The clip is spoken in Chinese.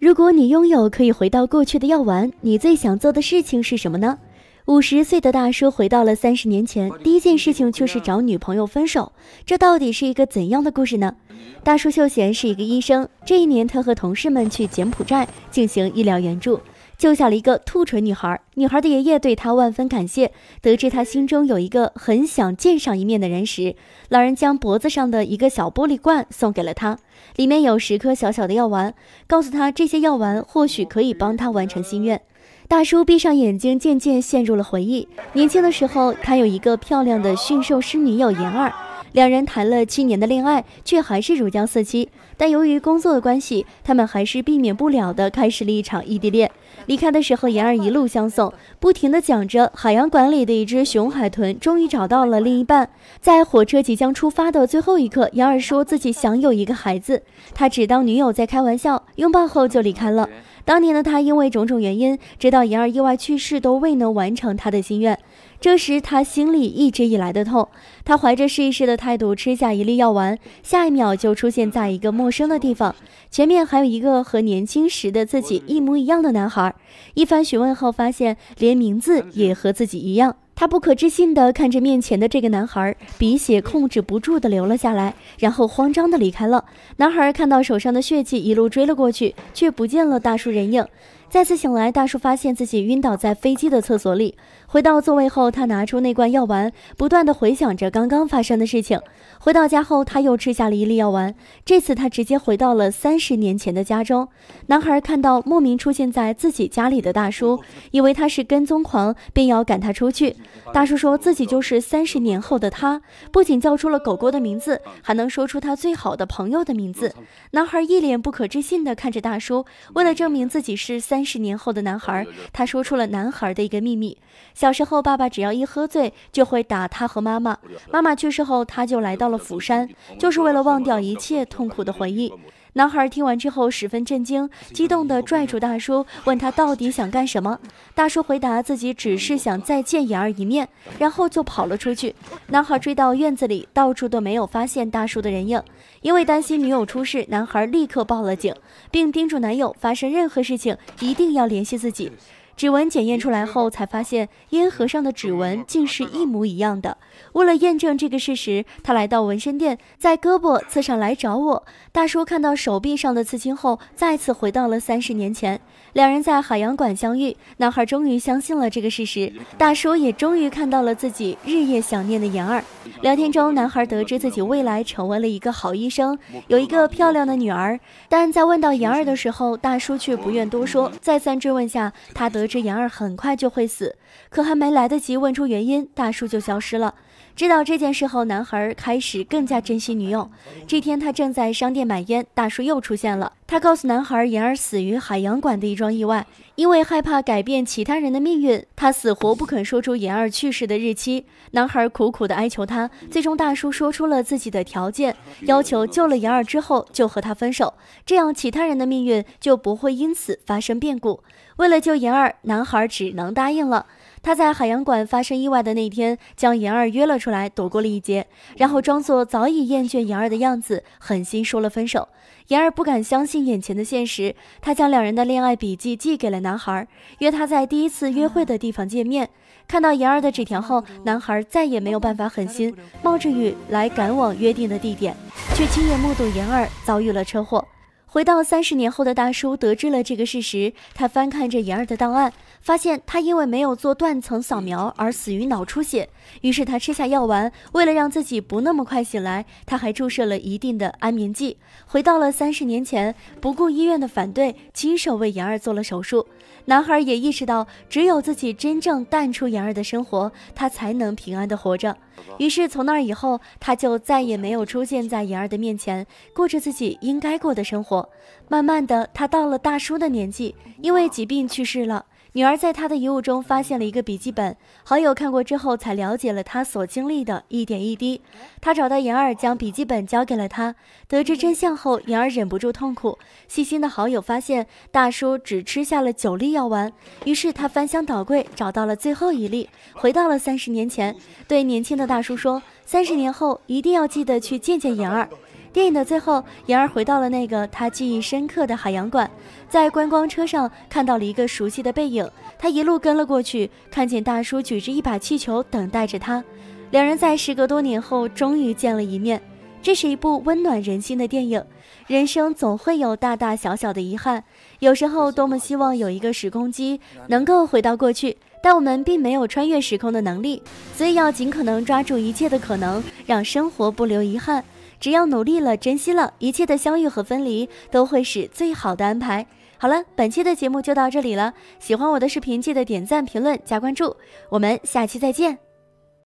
如果你拥有可以回到过去的药丸，你最想做的事情是什么呢？五十岁的大叔回到了三十年前，第一件事情却是找女朋友分手。这到底是一个怎样的故事呢？大叔秀贤是一个医生，这一年他和同事们去柬埔寨进行医疗援助。救下了一个兔唇女孩，女孩的爷爷对她万分感谢。得知她心中有一个很想见上一面的人时，老人将脖子上的一个小玻璃罐送给了她，里面有十颗小小的药丸，告诉她这些药丸或许可以帮她完成心愿。大叔闭上眼睛，渐渐陷入了回忆。年轻的时候，他有一个漂亮的驯兽师女友妍儿。两人谈了七年的恋爱，却还是如胶似漆。但由于工作的关系，他们还是避免不了的开始了一场异地恋。离开的时候，妍二一路相送，不停的讲着海洋馆里的一只熊海豚终于找到了另一半。在火车即将出发的最后一刻，妍二说自己想有一个孩子，他只当女友在开玩笑，拥抱后就离开了。当年的他因为种种原因，直到妍儿意外去世都未能完成他的心愿。这时他心里一直以来的痛，他怀着试一试的态度吃下一粒药丸，下一秒就出现在一个陌生的地方，前面还有一个和年轻时的自己一模一样的男孩。一番询问后，发现连名字也和自己一样。他不可置信地看着面前的这个男孩，鼻血控制不住地流了下来，然后慌张地离开了。男孩看到手上的血迹，一路追了过去，却不见了大叔人影。再次醒来，大叔发现自己晕倒在飞机的厕所里。回到座位后，他拿出那罐药丸，不断的回想着刚刚发生的事情。回到家后，他又吃下了一粒药丸，这次他直接回到了三十年前的家中。男孩看到莫名出现在自己家里的大叔，以为他是跟踪狂，便要赶他出去。大叔说自己就是三十年后的他，不仅叫出了狗狗的名字，还能说出他最好的朋友的名字。男孩一脸不可置信的看着大叔，为了证明自己是三。十年后的男孩，他说出了男孩的一个秘密：小时候，爸爸只要一喝醉，就会打他和妈妈。妈妈去世后，他就来到了釜山，就是为了忘掉一切痛苦的回忆。男孩听完之后十分震惊，激动地拽住大叔，问他到底想干什么。大叔回答自己只是想再见妍儿一面，然后就跑了出去。男孩追到院子里，到处都没有发现大叔的人影。因为担心女友出事，男孩立刻报了警，并叮嘱男友发生任何事情一定要联系自己。指纹检验出来后，才发现烟盒上的指纹竟是一模一样的。为了验证这个事实，他来到纹身店，在胳膊刺上来找我。大叔看到手臂上的刺青后，再次回到了三十年前，两人在海洋馆相遇。男孩终于相信了这个事实，大叔也终于看到了自己日夜想念的妍二。聊天中，男孩得知自己未来成为了一个好医生，有一个漂亮的女儿。但在问到妍二的时候，大叔却不愿多说。再三追问下，他得。得知妍儿很快就会死，可还没来得及问出原因，大叔就消失了。知道这件事后，男孩开始更加珍惜女友。这天，他正在商店买烟，大叔又出现了。他告诉男孩，妍儿死于海洋馆的一桩意外。因为害怕改变其他人的命运，他死活不肯说出妍儿去世的日期。男孩苦苦地哀求他，最终大叔说出了自己的条件，要求救了妍儿之后就和他分手，这样其他人的命运就不会因此发生变故。为了救妍儿，男孩只能答应了。他在海洋馆发生意外的那天，将妍儿约了出来，躲过了一劫，然后装作早已厌倦妍儿的样子，狠心说了分手。妍儿不敢相信眼前的现实，他将两人的恋爱笔记寄给了男孩，约他在第一次约会的地方见面。看到妍儿的纸条后，男孩再也没有办法狠心，冒着雨来赶往约定的地点，却亲眼目睹妍儿遭遇了车祸。回到三十年后的大叔得知了这个事实，他翻看着妍二的档案，发现他因为没有做断层扫描而死于脑出血。于是他吃下药丸，为了让自己不那么快醒来，他还注射了一定的安眠剂。回到了三十年前，不顾医院的反对，亲手为妍二做了手术。男孩也意识到，只有自己真正淡出妍儿的生活，他才能平安的活着。于是从那以后，他就再也没有出现在妍儿的面前，过着自己应该过的生活。慢慢的，他到了大叔的年纪，因为疾病去世了。女儿在他的遗物中发现了一个笔记本，好友看过之后才了解了他所经历的一点一滴。他找到妍二，将笔记本交给了他。得知真相后，妍二忍不住痛苦。细心的好友发现，大叔只吃下了九粒药丸，于是他翻箱倒柜找到了最后一粒，回到了三十年前，对年轻的大叔说：“三十年后一定要记得去见见妍二。”电影的最后，妍儿回到了那个她记忆深刻的海洋馆，在观光车上看到了一个熟悉的背影，她一路跟了过去，看见大叔举着一把气球等待着她，两人在时隔多年后终于见了一面。这是一部温暖人心的电影。人生总会有大大小小的遗憾，有时候多么希望有一个时光机能够回到过去，但我们并没有穿越时空的能力，所以要尽可能抓住一切的可能，让生活不留遗憾。只要努力了，珍惜了，一切的相遇和分离都会是最好的安排。好了，本期的节目就到这里了。喜欢我的视频，记得点赞、评论、加关注。我们下期再见。